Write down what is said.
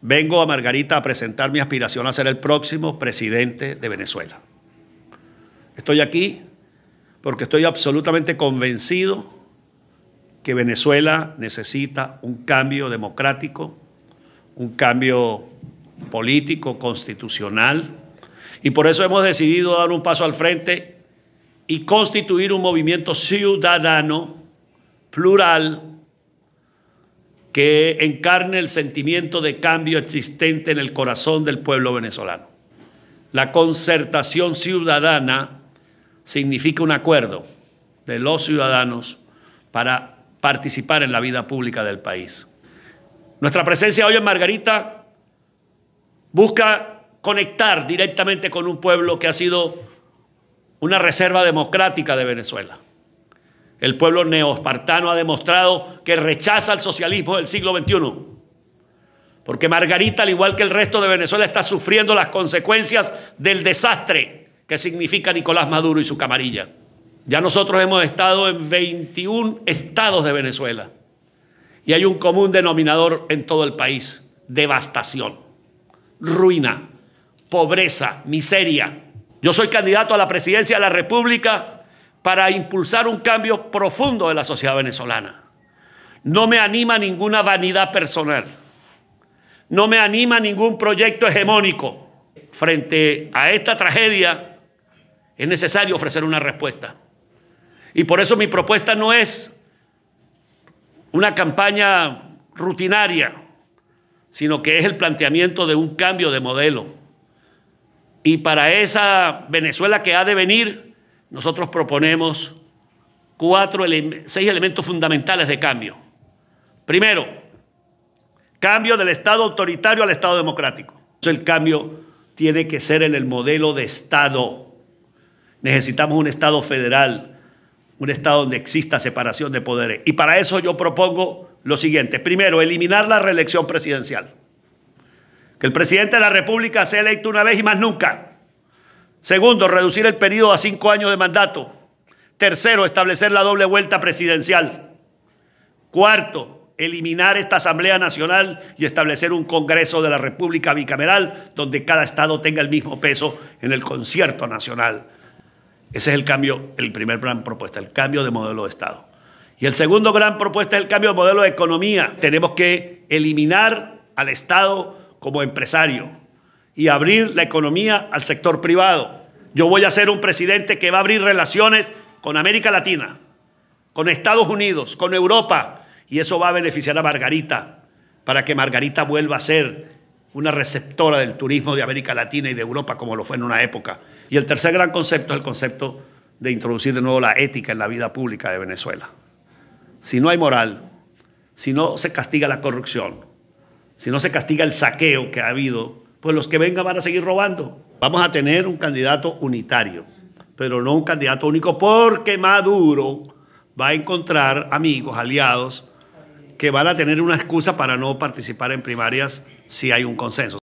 vengo a Margarita a presentar mi aspiración a ser el próximo presidente de Venezuela. Estoy aquí porque estoy absolutamente convencido que Venezuela necesita un cambio democrático, un cambio político, constitucional, y por eso hemos decidido dar un paso al frente y constituir un movimiento ciudadano, plural, que encarne el sentimiento de cambio existente en el corazón del pueblo venezolano. La concertación ciudadana significa un acuerdo de los ciudadanos para participar en la vida pública del país. Nuestra presencia hoy en Margarita busca conectar directamente con un pueblo que ha sido una reserva democrática de Venezuela el pueblo neospartano ha demostrado que rechaza el socialismo del siglo XXI. Porque Margarita, al igual que el resto de Venezuela, está sufriendo las consecuencias del desastre que significa Nicolás Maduro y su camarilla. Ya nosotros hemos estado en 21 estados de Venezuela y hay un común denominador en todo el país, devastación, ruina, pobreza, miseria. Yo soy candidato a la presidencia de la República para impulsar un cambio profundo de la sociedad venezolana. No me anima ninguna vanidad personal. No me anima ningún proyecto hegemónico. Frente a esta tragedia es necesario ofrecer una respuesta. Y por eso mi propuesta no es una campaña rutinaria, sino que es el planteamiento de un cambio de modelo. Y para esa Venezuela que ha de venir, nosotros proponemos cuatro, seis elementos fundamentales de cambio. Primero, cambio del Estado autoritario al Estado democrático. El cambio tiene que ser en el modelo de Estado. Necesitamos un Estado federal, un Estado donde exista separación de poderes. Y para eso yo propongo lo siguiente. Primero, eliminar la reelección presidencial. Que el presidente de la República sea electo una vez y más nunca. Segundo, reducir el periodo a cinco años de mandato. Tercero, establecer la doble vuelta presidencial. Cuarto, eliminar esta Asamblea Nacional y establecer un Congreso de la República bicameral donde cada Estado tenga el mismo peso en el concierto nacional. Ese es el cambio, el primer gran propuesta, el cambio de modelo de Estado. Y el segundo gran propuesta es el cambio de modelo de economía. Tenemos que eliminar al Estado como empresario, y abrir la economía al sector privado. Yo voy a ser un presidente que va a abrir relaciones con América Latina, con Estados Unidos, con Europa, y eso va a beneficiar a Margarita, para que Margarita vuelva a ser una receptora del turismo de América Latina y de Europa como lo fue en una época. Y el tercer gran concepto es el concepto de introducir de nuevo la ética en la vida pública de Venezuela. Si no hay moral, si no se castiga la corrupción, si no se castiga el saqueo que ha habido pues los que vengan van a seguir robando. Vamos a tener un candidato unitario, pero no un candidato único, porque Maduro va a encontrar amigos, aliados, que van a tener una excusa para no participar en primarias si hay un consenso.